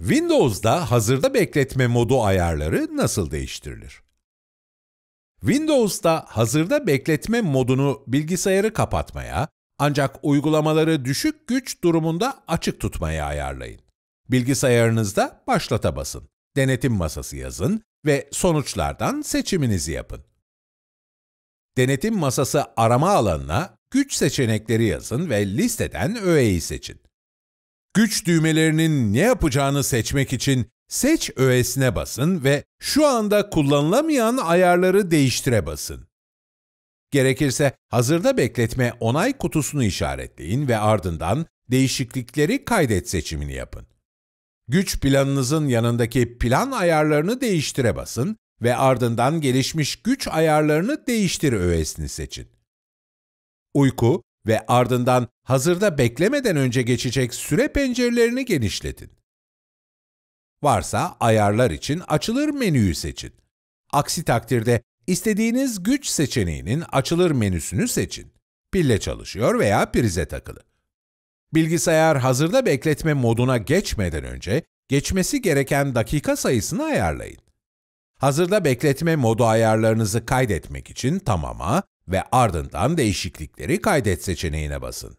Windows'da hazırda bekletme modu ayarları nasıl değiştirilir? Windows'da hazırda bekletme modunu bilgisayarı kapatmaya, ancak uygulamaları düşük güç durumunda açık tutmaya ayarlayın. Bilgisayarınızda başlata basın, denetim masası yazın ve sonuçlardan seçiminizi yapın. Denetim masası arama alanına güç seçenekleri yazın ve listeden öğeyi seçin güç düğmelerinin ne yapacağını seçmek için Seç öğesine basın ve şu anda kullanılamayan ayarları değiştire basın. Gerekirse hazırda bekletme onay kutusunu işaretleyin ve ardından değişiklikleri kaydet seçimini yapın. Güç planınızın yanındaki plan ayarlarını değiştire basın ve ardından gelişmiş güç ayarlarını değiştir öğesini seçin. Uyku, ve ardından hazırda beklemeden önce geçecek süre pencerelerini genişletin. Varsa ayarlar için açılır menüyü seçin. Aksi takdirde istediğiniz güç seçeneğinin açılır menüsünü seçin. Pille çalışıyor veya prize takılı. Bilgisayar hazırda bekletme moduna geçmeden önce geçmesi gereken dakika sayısını ayarlayın. Hazırda bekletme modu ayarlarınızı kaydetmek için tamama, ve ardından değişiklikleri kaydet seçeneğine basın.